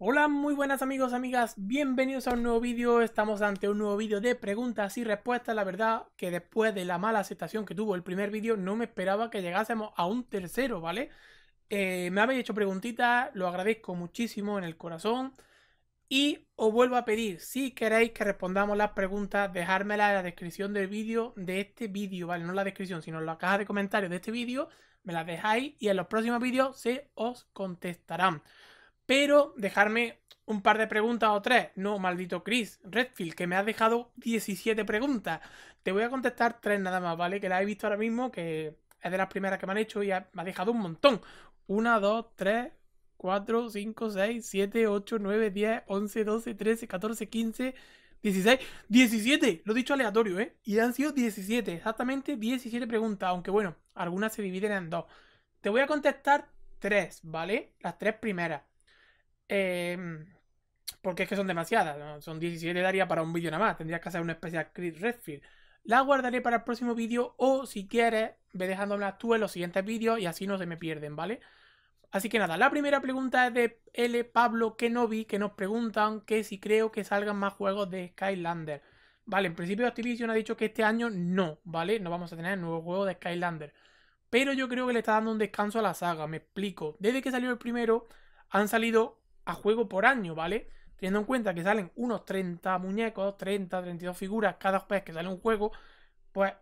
Hola muy buenas amigos, amigas, bienvenidos a un nuevo vídeo, estamos ante un nuevo vídeo de preguntas y respuestas, la verdad que después de la mala aceptación que tuvo el primer vídeo no me esperaba que llegásemos a un tercero, ¿vale? Eh, me habéis hecho preguntitas, lo agradezco muchísimo en el corazón y os vuelvo a pedir, si queréis que respondamos las preguntas, dejármela en la descripción del vídeo, de este vídeo, ¿vale? No en la descripción, sino en la caja de comentarios de este vídeo, me las dejáis y en los próximos vídeos se os contestarán pero dejarme un par de preguntas o tres. No, maldito Chris Redfield, que me has dejado 17 preguntas. Te voy a contestar tres nada más, ¿vale? Que las he visto ahora mismo, que es de las primeras que me han hecho y ha, me ha dejado un montón. 1, 2, 3, 4, 5, 6, 7, 8, 9, 10, 11, 12, 13, 14, 15, 16, 17. Lo he dicho aleatorio, ¿eh? Y han sido 17, exactamente 17 preguntas, aunque bueno, algunas se dividen en dos. Te voy a contestar tres, ¿vale? Las tres primeras. Em, porque es que son demasiadas, son 17 daría para un vídeo nada más, Tendría que hacer una especial Crit Redfield. La guardaré para el próximo vídeo o si quieres, ve las tú en los siguientes vídeos y así no se me pierden, ¿vale? Así que nada, la primera pregunta es de L. Pablo Kenobi, que nos preguntan que si creo que salgan más juegos de Skylander. Vale, en principio Activision ha dicho que este año no, ¿vale? No vamos a tener nuevos juegos de Skylander. Pero yo creo que le está dando un descanso a la saga, me explico. Desde que salió el primero, han salido a juego por año, ¿vale? Teniendo en cuenta que salen unos 30 muñecos, 30, 32 figuras cada vez que sale un juego, pues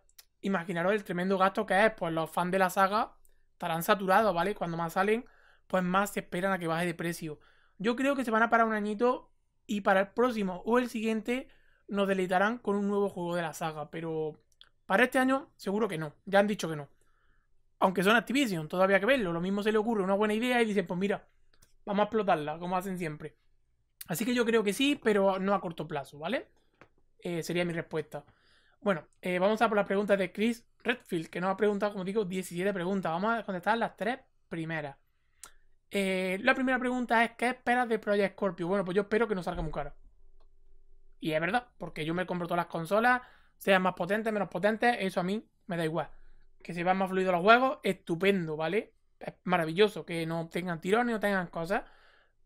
imaginaros el tremendo gasto que es, pues los fans de la saga estarán saturados, ¿vale? Cuando más salen, pues más se esperan a que baje de precio. Yo creo que se van a parar un añito y para el próximo o el siguiente nos deleitarán con un nuevo juego de la saga, pero para este año seguro que no, ya han dicho que no. Aunque son Activision, todavía que verlo, lo mismo se le ocurre una buena idea y dicen, pues mira, Vamos a explotarla, como hacen siempre. Así que yo creo que sí, pero no a corto plazo, ¿vale? Eh, sería mi respuesta. Bueno, eh, vamos a por las preguntas de Chris Redfield, que nos ha preguntado, como digo, 17 preguntas. Vamos a contestar las tres primeras. Eh, la primera pregunta es: ¿Qué esperas de Project Scorpio? Bueno, pues yo espero que no salga muy caro. Y es verdad, porque yo me compro todas las consolas, sean más potentes, menos potentes, eso a mí me da igual. Que se vean más fluidos los juegos, estupendo, ¿vale? es maravilloso que no tengan tirones, no tengan cosas,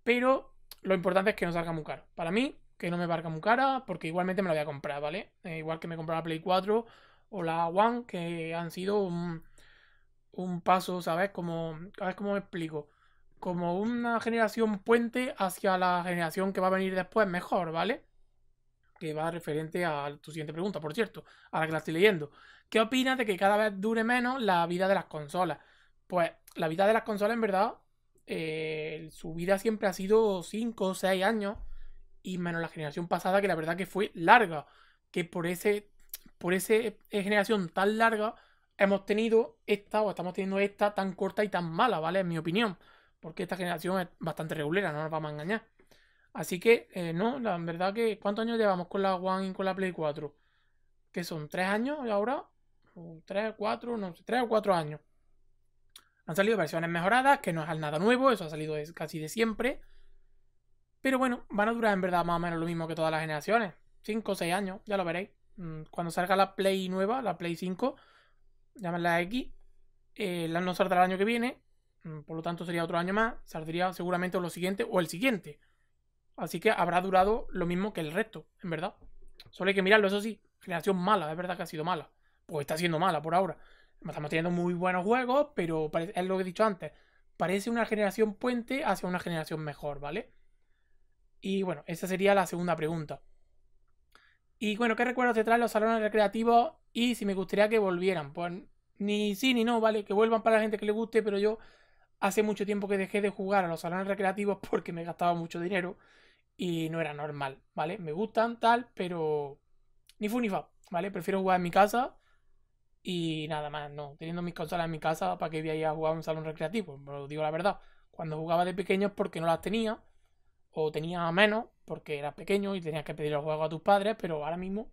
pero lo importante es que no salga muy caro. Para mí, que no me valga muy cara, porque igualmente me lo voy a comprar, ¿vale? Eh, igual que me compré la Play 4 o la One, que han sido un, un paso, ¿sabes? Como, sabes cómo me explico. Como una generación puente hacia la generación que va a venir después mejor, ¿vale? que va referente a tu siguiente pregunta, por cierto, a la que la estoy leyendo. ¿Qué opinas de que cada vez dure menos la vida de las consolas? Pues la vida de las consolas, en verdad, eh, su vida siempre ha sido 5 o 6 años, y menos la generación pasada, que la verdad que fue larga, que por ese por esa eh, generación tan larga hemos tenido esta o estamos teniendo esta tan corta y tan mala, ¿vale? En mi opinión, porque esta generación es bastante regulera, no nos vamos a engañar. Así que, eh, no, la verdad que, ¿cuántos años llevamos con la One y con la Play 4? Que son tres años ahora, o tres, cuatro, no sé, tres o cuatro años. Han salido versiones mejoradas, que no es nada nuevo, eso ha salido casi de siempre. Pero bueno, van a durar en verdad más o menos lo mismo que todas las generaciones. 5 o 6 años, ya lo veréis. Mm, cuando salga la Play nueva, la Play 5, llámala X, eh, la no saldrá el año que viene, mm, por lo tanto sería otro año más, saldría seguramente lo siguiente o el siguiente. Así que habrá durado lo mismo que el resto, en verdad. Solo hay que mirarlo, eso sí, generación mala, es verdad que ha sido mala, pues está siendo mala por ahora. Estamos teniendo muy buenos juegos, pero es lo que he dicho antes. Parece una generación puente hacia una generación mejor, ¿vale? Y bueno, esa sería la segunda pregunta. Y bueno, ¿qué recuerdos te traen los salones recreativos? Y si me gustaría que volvieran. Pues ni sí ni no, ¿vale? Que vuelvan para la gente que le guste, pero yo hace mucho tiempo que dejé de jugar a los salones recreativos porque me gastaba mucho dinero y no era normal, ¿vale? Me gustan tal, pero ni fu ni fa, ¿vale? Prefiero jugar en mi casa y nada más, no. Teniendo mis consolas en mi casa, ¿para que voy a jugar un salón recreativo? lo digo la verdad. Cuando jugaba de pequeño porque no las tenía. O tenía menos, porque era pequeño y tenías que pedir los juegos a tus padres. Pero ahora mismo,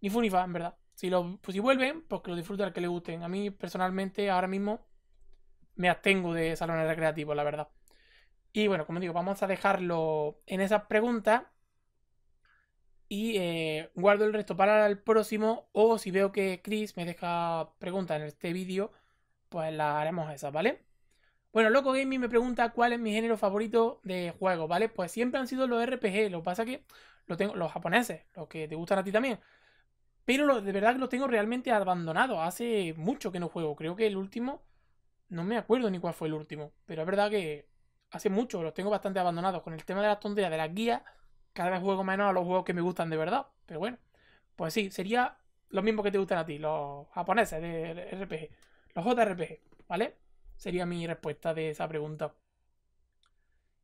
ni fu ni fa, en verdad. Si, lo, pues si vuelven, pues que lo disfruten al que le gusten. A mí, personalmente, ahora mismo me abstengo de salones recreativos, la verdad. Y bueno, como digo, vamos a dejarlo en esas preguntas y eh, guardo el resto para el próximo o si veo que Chris me deja preguntas en este vídeo, pues las haremos esas, ¿vale? Bueno, Loco Gaming me pregunta cuál es mi género favorito de juego? ¿vale? Pues siempre han sido los RPG, lo que pasa que lo tengo, los japoneses, los que te gustan a ti también. Pero de verdad que los tengo realmente abandonados, hace mucho que no juego, creo que el último, no me acuerdo ni cuál fue el último, pero es verdad que hace mucho los tengo bastante abandonados con el tema de las tonterías de las guías cada vez juego menos a los juegos que me gustan de verdad. Pero bueno, pues sí, sería Los mismos que te gustan a ti, los japoneses de RPG, los JRPG, ¿vale? Sería mi respuesta de esa pregunta.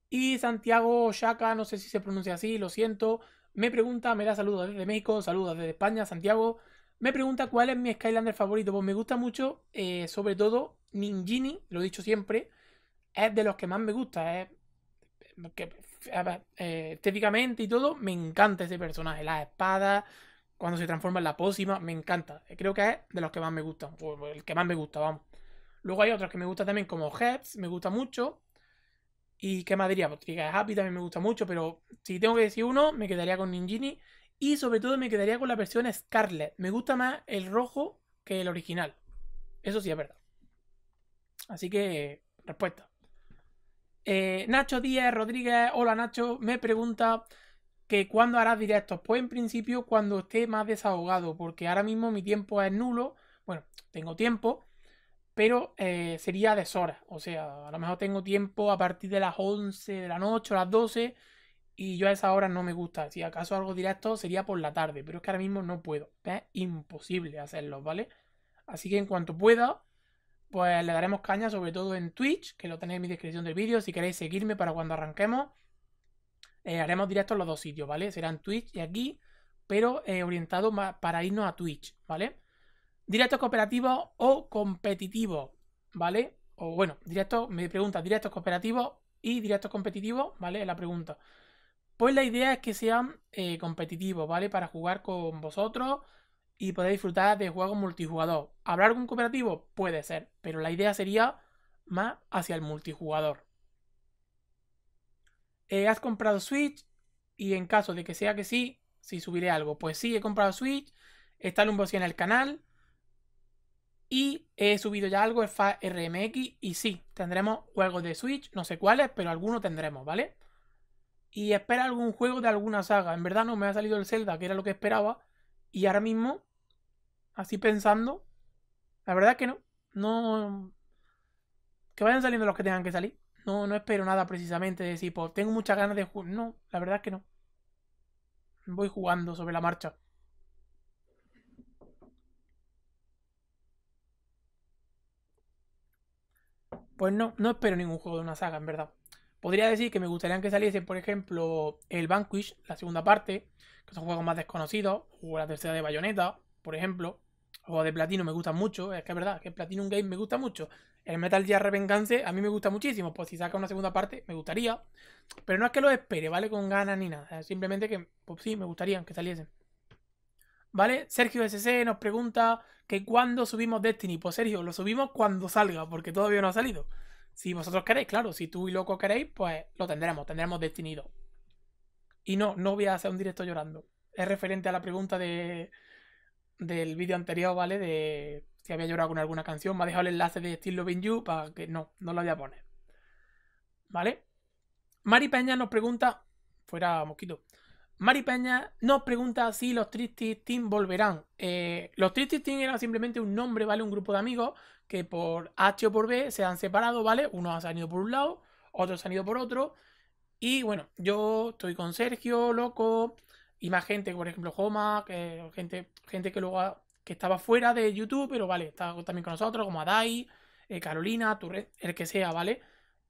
Y Santiago Shaka, no sé si se pronuncia así, lo siento, me pregunta, me da saludos desde México, saludos desde España, Santiago. Me pregunta cuál es mi Skylander favorito. Pues me gusta mucho, eh, sobre todo Ninjini, lo he dicho siempre, es de los que más me gusta. Es eh, estéticamente y todo, me encanta ese personaje. Las espadas, cuando se transforma en la pócima, me encanta. Creo que es de los que más me gustan, el que más me gusta, vamos. Luego hay otros que me gustan también, como Heps, me gusta mucho. Y qué más diría, porque pues, Happy también me gusta mucho, pero si tengo que decir uno, me quedaría con Ninjini. Y sobre todo me quedaría con la versión Scarlet. Me gusta más el rojo que el original. Eso sí es verdad. Así que, respuesta. Eh, Nacho Díez Rodríguez, hola Nacho, me pregunta que cuándo harás directos. Pues en principio cuando esté más desahogado, porque ahora mismo mi tiempo es nulo. Bueno, tengo tiempo, pero eh, sería a horas O sea, a lo mejor tengo tiempo a partir de las 11 de la noche o las 12 y yo a esa hora no me gusta. Si acaso algo directo sería por la tarde, pero es que ahora mismo no puedo. Es imposible hacerlo, ¿vale? Así que en cuanto pueda, pues le daremos caña, sobre todo en Twitch, que lo tenéis en mi descripción del vídeo, si queréis seguirme para cuando arranquemos. Eh, haremos directos los dos sitios, ¿vale? Serán Twitch y aquí, pero eh, orientado para irnos a Twitch, ¿vale? Directos cooperativos o competitivos, ¿vale? O bueno, directos, me pregunta, directos cooperativos y directos competitivos, ¿vale? Es la pregunta. Pues la idea es que sean eh, competitivos, ¿vale? Para jugar con vosotros, y poder disfrutar de juegos multijugador. ¿Habrá algún cooperativo? Puede ser, pero la idea sería más hacia el multijugador. Eh, ¿Has comprado Switch? Y en caso de que sea que sí, si subiré algo. Pues sí, he comprado Switch, está el unboxing en el canal. Y he subido ya algo, Es RMX. Y sí, tendremos juegos de Switch, no sé cuáles, pero alguno tendremos, ¿vale? Y espera algún juego de alguna saga. En verdad no me ha salido el Zelda, que era lo que esperaba. Y ahora mismo, así pensando, la verdad que no. No. Que vayan saliendo los que tengan que salir. No, no espero nada precisamente de decir, pues tengo muchas ganas de jugar. No, la verdad es que no. Voy jugando sobre la marcha. Pues no, no espero ningún juego de una saga, en verdad. Podría decir que me gustaría que saliesen, por ejemplo, el Vanquish, la segunda parte, que son juegos más desconocidos, o la tercera de Bayonetta, por ejemplo. O de Platino me gustan mucho, es que es verdad, que Platinum Game me gusta mucho. El Metal Gear Revengance a mí me gusta muchísimo, pues si saca una segunda parte me gustaría. Pero no es que lo espere, ¿vale? Con ganas ni nada, simplemente que, pues sí, me gustaría que saliesen. ¿Vale? Sergio SC nos pregunta que cuándo subimos Destiny. Pues Sergio, lo subimos cuando salga, porque todavía no ha salido. Si vosotros queréis, claro, si tú y Loco queréis, pues lo tendremos, tendremos Destinido. Y no, no voy a hacer un directo llorando. Es referente a la pregunta de, del vídeo anterior, ¿vale? De si había llorado con alguna canción. Me ha dejado el enlace de Still Loving You para que no, no lo voy a poner. ¿Vale? Mari Peña nos pregunta, fuera mosquito, Mari Peña nos pregunta si los Tristis Team volverán. Eh, los Tristis Team era simplemente un nombre, ¿vale? Un grupo de amigos que por H o por B se han separado, ¿vale? Uno ha salido por un lado, otros han ido por otro. Y bueno, yo estoy con Sergio, loco, y más gente, por ejemplo, Joma, que, gente, gente que luego que estaba fuera de YouTube, pero vale, está también con nosotros, como Adai, eh, Carolina, Turre, el que sea, ¿vale?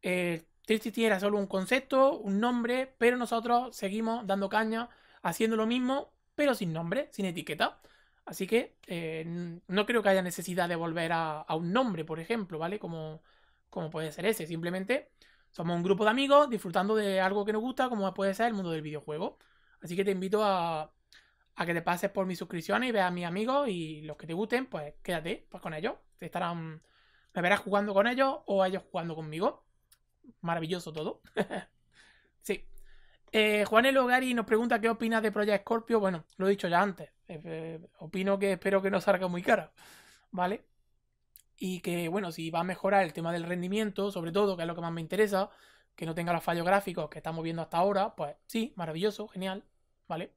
Eh, Tristity era solo un concepto, un nombre, pero nosotros seguimos dando caña, haciendo lo mismo, pero sin nombre, sin etiqueta. Así que eh, no creo que haya necesidad de volver a, un nombre, por ejemplo, ¿vale? Como, como puede ser ese. Simplemente somos un grupo de amigos disfrutando de algo que nos gusta, como puede ser el mundo del videojuego. Así que te invito a, que te pases por mis suscripciones y veas a mis amigos y los que te gusten, pues quédate pues, con ellos. Te estarán, me verás jugando con ellos o ellos jugando conmigo maravilloso todo. sí. Eh, Juan el Gary nos pregunta qué opinas de Project Scorpio. Bueno, lo he dicho ya antes. Eh, eh, opino que espero que no salga muy cara. ¿Vale? Y que, bueno, si va a mejorar el tema del rendimiento, sobre todo, que es lo que más me interesa, que no tenga los fallos gráficos que estamos viendo hasta ahora, pues sí, maravilloso, genial. ¿Vale?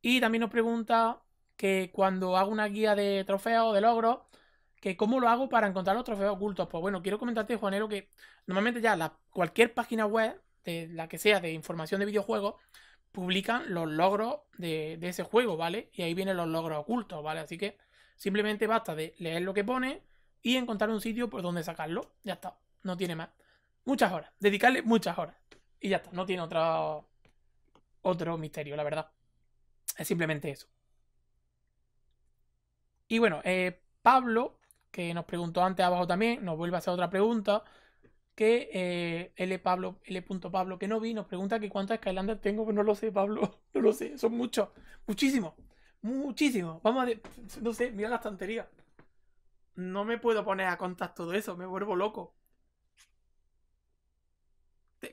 Y también nos pregunta que cuando hago una guía de trofeos, de logros, que cómo lo hago para encontrar los trofeos ocultos. Pues bueno, quiero comentarte, Juanero, que normalmente ya la, cualquier página web, de la que sea, de información de videojuegos, publican los logros de, ese juego, ¿vale? Y ahí vienen los logros ocultos, ¿vale? Así que simplemente basta de leer lo que pone y encontrar un sitio por donde sacarlo. Ya está, no tiene más. Muchas horas, dedicarle muchas horas. Y ya está, no tiene otro... otro misterio, la verdad. Es simplemente eso. Y bueno, eh, Pablo que nos preguntó antes abajo también, nos vuelve a hacer otra pregunta, que eh, L. Pablo, L. Pablo, que no vi, nos pregunta que cuántas Skylanders tengo, Que no lo sé, Pablo, no lo sé, son muchos, muchísimos, muchísimos. Vamos a, no sé, mira la estantería. No me puedo poner a contar todo eso, me vuelvo loco.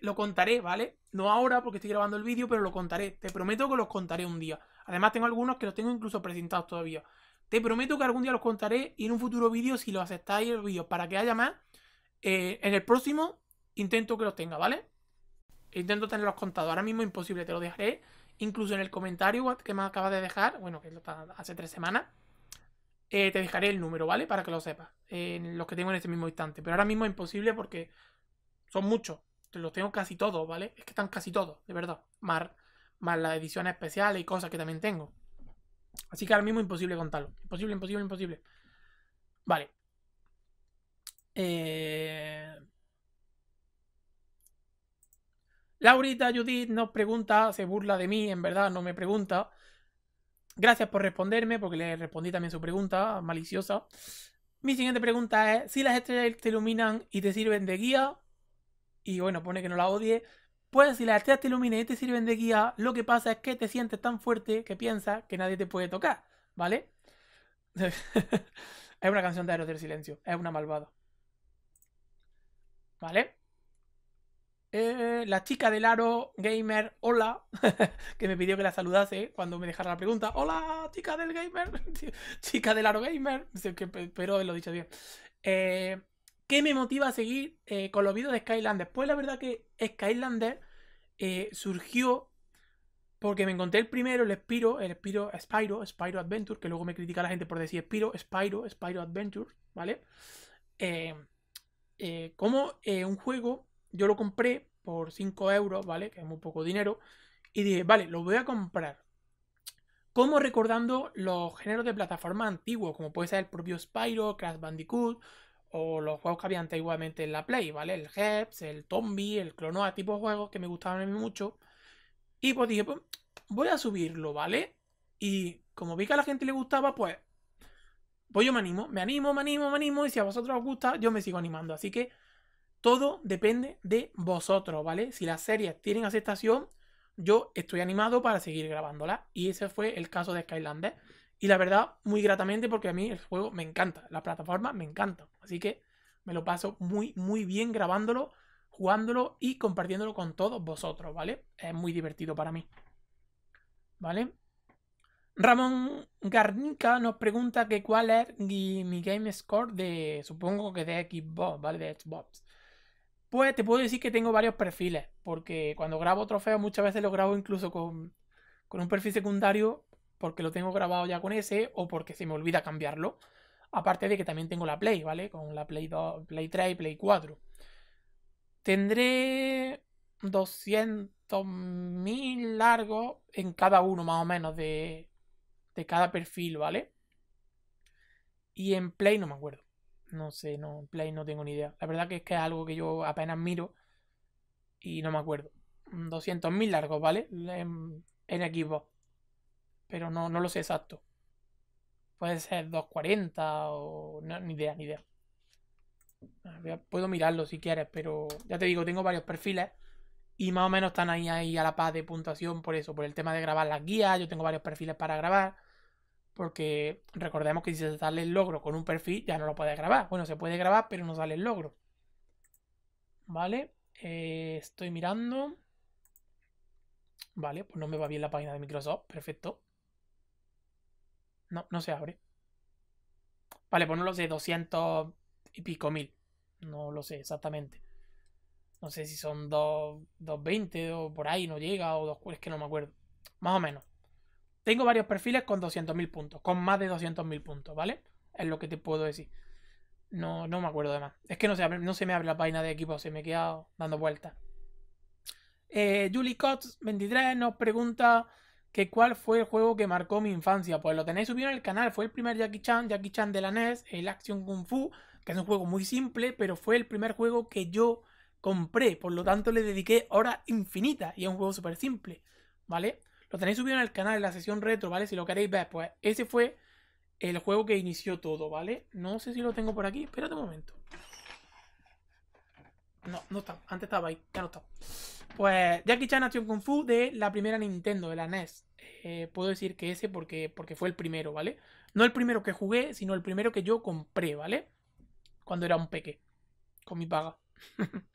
lo contaré, ¿vale? No ahora porque estoy grabando el vídeo, pero lo contaré. Te prometo que los contaré un día. Además tengo algunos que los tengo incluso presentados todavía. Te prometo que algún día los contaré y en un futuro vídeo, si los aceptáis los vídeo para que haya más, eh, en el próximo intento que los tenga, ¿vale? Intento tenerlos contados. Ahora mismo imposible, te lo dejaré. Incluso en el comentario que me acabas de dejar, bueno, que está hace tres semanas, eh, te dejaré el número, ¿vale? Para que lo sepas. los que tengo en este mismo instante. Pero ahora mismo es imposible porque son muchos. Los tengo casi todos, ¿vale? Es que están casi todos, de verdad. Mar más las ediciones especiales y cosas que también tengo. Así que ahora mismo imposible contarlo. Imposible, imposible, imposible. Vale. Eh, Laurita Judith nos pregunta, se burla de mí, en verdad no me pregunta. Gracias por responderme, porque le respondí también su pregunta, maliciosa. Mi siguiente pregunta es, si las estrellas te iluminan y te sirven de guía, y bueno, pone que no la odie, pues si las estrellas te iluminan y te sirven de guía, lo que pasa es que te sientes tan fuerte que piensas que nadie te puede tocar, ¿vale? es una canción de Aeros del Silencio, es una malvada. ¿Vale? Eh, la chica del aro gamer, hola, que me pidió que la saludase cuando me dejara la pregunta. Hola, chica del gamer, chica del aro gamer, pero lo he dicho bien. Eh, ¿Qué me motiva a seguir eh, con los vídeos de Skylanders. Pues la verdad que Skylander eh, surgió porque me encontré el primero, el Spiro, el Spiro, Spyro, Spyro Adventure, que luego me critica la gente por decir Spiro, Spyro, Spyro Adventure, ¿vale? Eh, como un juego, yo lo compré por 5 euros, ¿vale? Que es muy poco dinero. Y dije, vale, lo voy a comprar. Como recordando los géneros de plataforma antiguos, como puede ser el propio Spyro, Crash Bandicoot, o los juegos que había antiguamente en la Play, ¿vale? El Heps, el Tombi, el Clonoa, tipo de juegos que me gustaban mucho. Y pues dije, pues voy a subirlo, ¿vale? Y como vi que a la gente le gustaba, pues, pues yo me animo, me animo, me animo, me animo. Y si a vosotros os gusta, yo me sigo animando. Así que todo depende de vosotros, ¿vale? Si las series tienen aceptación, yo estoy animado para seguir grabándola. Y ese fue el caso de Skylander. Y la verdad, muy gratamente, porque a mí el juego me encanta, la plataforma me encanta. Así que me lo paso muy, muy bien grabándolo, jugándolo y compartiéndolo con todos vosotros, ¿vale? Es muy divertido para mí. ¿Vale? Ramón Garnica nos pregunta que cuál es mi game score de, supongo que de Xbox, ¿vale? De Xbox. Pues te puedo decir que tengo varios perfiles, porque cuando grabo trofeos muchas veces lo grabo incluso con, con un perfil secundario porque lo tengo grabado ya con ese o porque se me olvida cambiarlo. Aparte de que también tengo la Play, ¿vale? Con la Play 2, Play 3 y Play 4. Tendré 200.000 largos en cada uno más o menos de, de cada perfil, ¿vale? Y en Play no me acuerdo. No sé, no, en Play no tengo ni idea. La verdad que es que es algo que yo apenas miro y no me acuerdo. 200.000 largos, ¿vale? En, en Xbox pero no, lo sé exacto. Puede ser 240 o. ni idea, ni idea. Puedo mirarlo si quieres, pero ya te digo, tengo varios perfiles y más o menos están ahí, ahí a la paz de puntuación por eso, por el tema de grabar las guías. Yo tengo varios perfiles para grabar, porque recordemos que si se sale el logro con un perfil ya no lo puedes grabar. Bueno, se puede grabar, pero no sale el logro. Vale, eh, estoy mirando. Vale, pues no me va bien la página de Microsoft, perfecto. No, no se abre. Vale, pues no lo sé, 200 y pico mil. No lo sé exactamente. No sé si son 220 o por ahí, no llega, o dos es que no me acuerdo. Más o menos. Tengo varios perfiles con mil puntos, con más de mil puntos, ¿vale? Es lo que te puedo decir. No, no me acuerdo de más. Es que no se, abre, no se me abre la página de equipo, se me quedado dando vueltas. Eh, Julie Cox23 nos pregunta que cuál fue el juego que marcó mi infancia. Pues lo tenéis subido en el canal, fue el primer Jackie Chan, Jackie Chan de la NES, el Action Kung Fu, que es un juego muy simple, pero fue el primer juego que yo compré, por lo tanto le dediqué horas infinitas y es un juego súper simple, ¿vale? Lo tenéis subido en el canal, en la sesión retro, ¿vale? Si lo queréis ver, pues ese fue el juego que inició todo, ¿vale? No sé si lo tengo por aquí, espérate un momento. No, no está. Antes estaba ahí. Ya no está. Pues Jackie Chan Action Kung Fu de la primera Nintendo, de la NES. Eh, puedo decir que ese porque, porque fue el primero, ¿vale? No el primero que jugué, sino el primero que yo compré, ¿vale? Cuando era un peque. Con mi paga.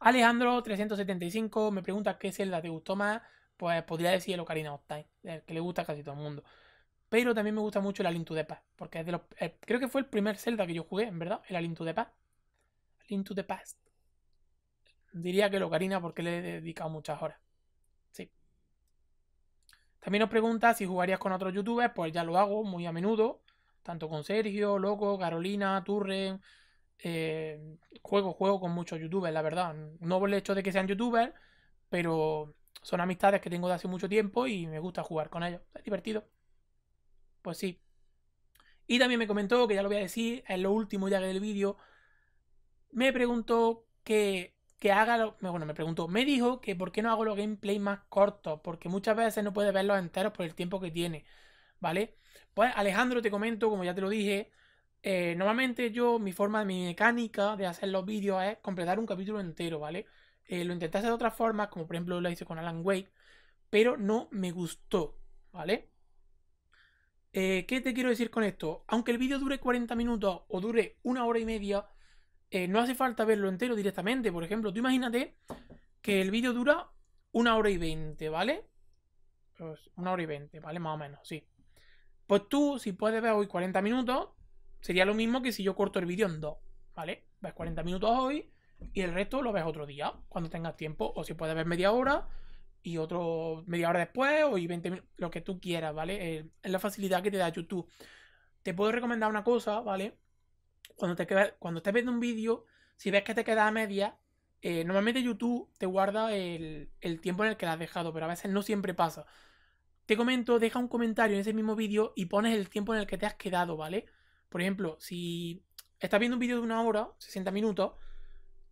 Alejandro375 me pregunta qué celda te gustó más. Pues podría decir el Ocarina of Time, que le gusta a casi todo el mundo. Pero también me gusta mucho el Alintu de Paz, porque es de los, eh, creo que fue el primer Zelda que yo jugué, en verdad, el Alintu de Paz. Link to the Past. Diría que lo Karina porque le he dedicado muchas horas. Sí. También nos pregunta si jugarías con otros youtubers, pues ya lo hago muy a menudo. Tanto con Sergio, Loco, Carolina, Turren. Eh, juego, juego con muchos youtubers, la verdad. No por el hecho de que sean youtubers, pero son amistades que tengo de hace mucho tiempo y me gusta jugar con ellos. Es divertido. Pues sí. Y también me comentó, que ya lo voy a decir, es lo último ya del vídeo, me preguntó que, haga bueno, me preguntó, me dijo que por qué no hago los gameplays más cortos, porque muchas veces no puedes verlos enteros por el tiempo que tiene, ¿vale? Pues Alejandro, te comento, como ya te lo dije, eh, normalmente yo, mi forma, mi mecánica de hacer los vídeos es completar un capítulo entero, ¿vale? Eh, lo intenté de otras formas, como por ejemplo lo hice con Alan Wake, pero no me gustó, ¿vale? Eh, ¿Qué te quiero decir con esto? Aunque el vídeo dure 40 minutos o dure una hora y media, eh, no hace falta verlo entero directamente. Por ejemplo, tú imagínate que el vídeo dura una hora y veinte, ¿vale? Pues, una hora y veinte, ¿vale? Más o menos, sí. Pues tú, si puedes ver hoy 40 minutos, sería lo mismo que si yo corto el vídeo en dos, ¿vale? Ves 40 minutos hoy y el resto lo ves otro día, cuando tengas tiempo. O si puedes ver media hora y otro media hora después, o 20 minutos, lo que tú quieras, ¿vale? Eh, es la facilidad que te da YouTube. Te puedo recomendar una cosa, ¿vale? cuando, te, cuando estés viendo un vídeo, si ves que te queda a media, eh, normalmente YouTube te guarda el, tiempo en el que la has dejado, pero a veces no siempre pasa. Te comento, deja un comentario en ese mismo vídeo y pones el tiempo en el que te has quedado, ¿vale? Por ejemplo, si estás viendo un vídeo de una hora, 60 minutos,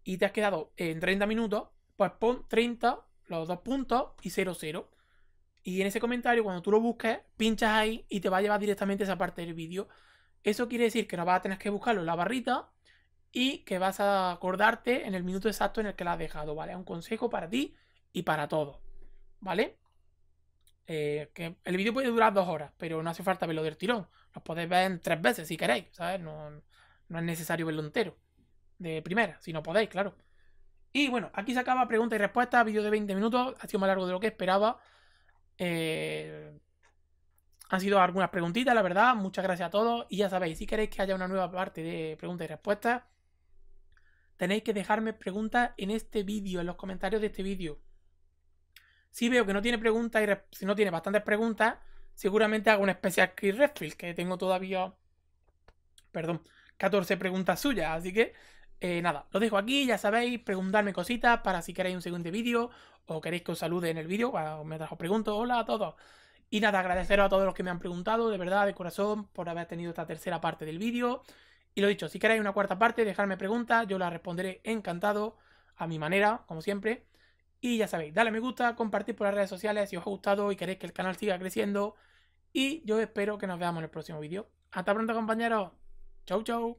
y te has quedado en 30 minutos, pues pon 30, los dos puntos y 00. Y en ese comentario, cuando tú lo busques, pinchas ahí y te va a llevar directamente esa parte del vídeo. Eso quiere decir que no vas a tener que buscarlo en la barrita y que vas a acordarte en el minuto exacto en el que la has dejado, ¿vale? Es un consejo para ti y para todos, ¿vale? Eh, que el vídeo puede durar dos horas, pero no hace falta verlo del tirón. Lo podéis ver en tres veces si queréis, ¿sabes? No, no es necesario verlo entero. De primera, si no podéis, claro. Y bueno, aquí se acaba pregunta y respuesta, vídeo de 20 minutos, ha sido más largo de lo que esperaba. Eh, han sido algunas preguntitas, la verdad. Muchas gracias a todos. Y ya sabéis, si queréis que haya una nueva parte de preguntas y respuestas, tenéis que dejarme preguntas en este vídeo, en los comentarios de este vídeo. Si veo que no tiene preguntas y si no tiene bastantes preguntas, seguramente hago una especial Chris Redfield, que tengo todavía, perdón, 14 preguntas suyas. Así que, eh, nada, lo dejo aquí, ya sabéis, preguntarme cositas para si queréis un siguiente vídeo o queréis que os salude en el vídeo, me trajo preguntas. hola a todos. Y nada, agradeceros a todos los que me han preguntado, de verdad, de corazón, por haber tenido esta tercera parte del vídeo. Y lo dicho, si queréis una cuarta parte, dejadme preguntas, yo la responderé encantado, a mi manera, como siempre. Y ya sabéis, dale me gusta, compartid por las redes sociales si os ha gustado y queréis que el canal siga creciendo. Y yo espero que nos veamos en el próximo vídeo. Hasta pronto compañeros. Chau, chau.